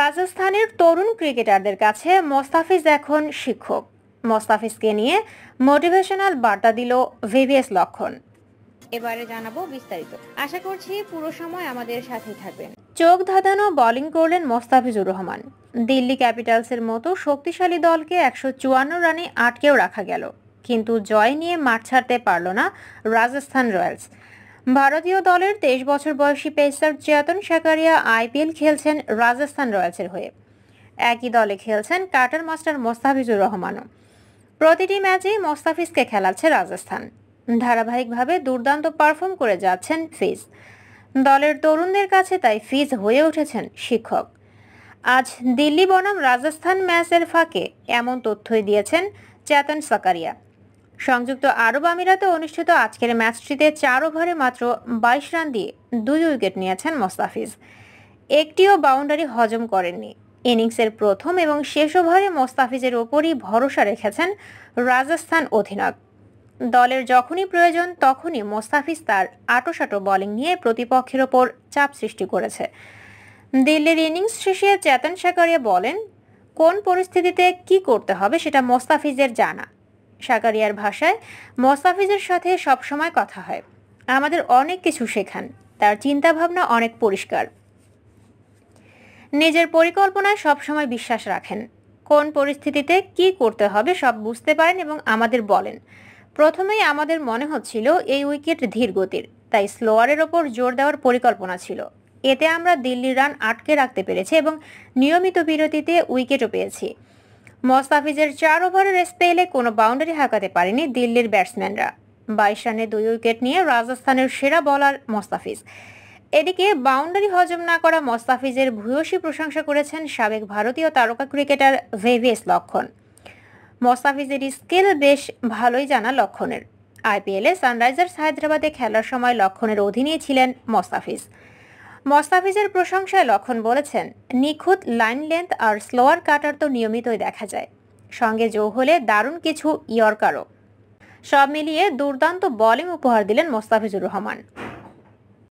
রাজস্থানের তরুণ ক্রিকেটারদের কাছে মোস্তাফিজ এখন শিক্ষক মোস্তাফিজকে নিয়ে মোটিভেশনাল বার্তা দিল ভিভিএস লক্ষণ এবারে জানাবো বিস্তারিত আশা করছি পুরো সময় আমাদের সাথেই থাকবেন চোখ ধাঁধানো বোলিং করলেন মোস্তাফিজুর রহমান দিল্লি ক্যাপিটালসের মতো শক্তিশালী দলকে একশো চুয়ান্ন রানে আটকেও রাখা গেল কিন্তু জয় নিয়ে মাঠ ছাড়তে পারল না রাজস্থান রয়্যালস ভারতীয় দলের তেইশ বছর বয়সী পেসার চেতন সাকারিয়া আইপিএল খেলছেন রাজস্থান রয়্যালসের হয়ে একই দলে খেলছেন টাটার মাস্টার মোস্তাফিজুর রহমানও প্রতিটি ম্যাচেই মোস্তাফিজকে খেলাচ্ছে রাজস্থান ধারাবাহিকভাবে দুর্দান্ত পারফর্ম করে যাচ্ছেন ফিজ দলের তরুণদের কাছে তাই ফিজ হয়ে উঠেছেন শিক্ষক আজ দিল্লি বনাম রাজস্থান ম্যাচের ফাঁকে এমন তথ্যই দিয়েছেন চেতন সাকারিয়া সংযুক্ত আরব আমিরাতে অনুষ্ঠিত আজকের ম্যাচটিতে চার ওভারে মাত্র বাইশ রান দিয়ে দুই উইকেট নিয়েছেন মোস্তাফিজ একটিও বাউন্ডারি হজম করেননি ইনিংসের প্রথম এবং শেষ ওভারে মোস্তাফিজের ওপরই ভরসা রেখেছেন রাজস্থান অধিনায়ক দলের যখনই প্রয়োজন তখনই মোস্তাফিজ তার আটোসাটো বলিং নিয়ে প্রতিপক্ষের ওপর চাপ সৃষ্টি করেছে দিল্লির ইনিংস শেষে চেতন সাকারিয়া বলেন কোন পরিস্থিতিতে কি করতে হবে সেটা মোস্তাফিজের জানা সাকারিয়ার ভাষায় মোস্তাফিজের সাথে সবসময় কথা হয় আমাদের অনেক কিছু শেখান তার চিন্তাভাবনা অনেক পরিষ্কার নিজের পরিকল্পনায় সবসময় বিশ্বাস রাখেন কোন পরিস্থিতিতে কি করতে হবে সব বুঝতে পারেন এবং আমাদের বলেন প্রথমেই আমাদের মনে হচ্ছিল এই উইকেট ধীর গতির তাই স্লোয়ারের ওপর জোর দেওয়ার পরিকল্পনা ছিল এতে আমরা দিল্লির রান আটকে রাখতে পেরেছি এবং নিয়মিত বিরতিতে উইকেটও পেয়েছি মোস্তাফিজের চার ওভারের পেলে কোনো বাউন্ডারি হাঁকাতে পারেনি দিল্লির ব্যাটসম্যানরা বাইশ রানে দুই উইকেট নিয়ে রাজস্থানের সেরা বলার মোস্তাফিজ এদিকে বাউন্ডারি হজম না করা মোস্তাফিজের ভূয়সী প্রশংসা করেছেন সাবেক ভারতীয় তারকা ক্রিকেটার ভেভিএস লক্ষণ মোস্তাফিজের স্কিল বেশ ভালোই জানা লক্ষণের আইপিএলে সানরাইজার্স হায়দ্রাবাদে খেলার সময় লক্ষণের অধীনেই ছিলেন মোস্তাফিজ মস্তাফিজের প্রশংসায় লক্ষণ বলেছেন নিখুঁত লাইন লেন্থ আর স্লোয়ার কাটার তো নিয়মিতই দেখা যায় সঙ্গে জো হলে দারুণ কিছু ইয়র্কারও সব মিলিয়ে দুর্দান্ত বলিং উপহার দিলেন মোস্তাফিজুর রহমান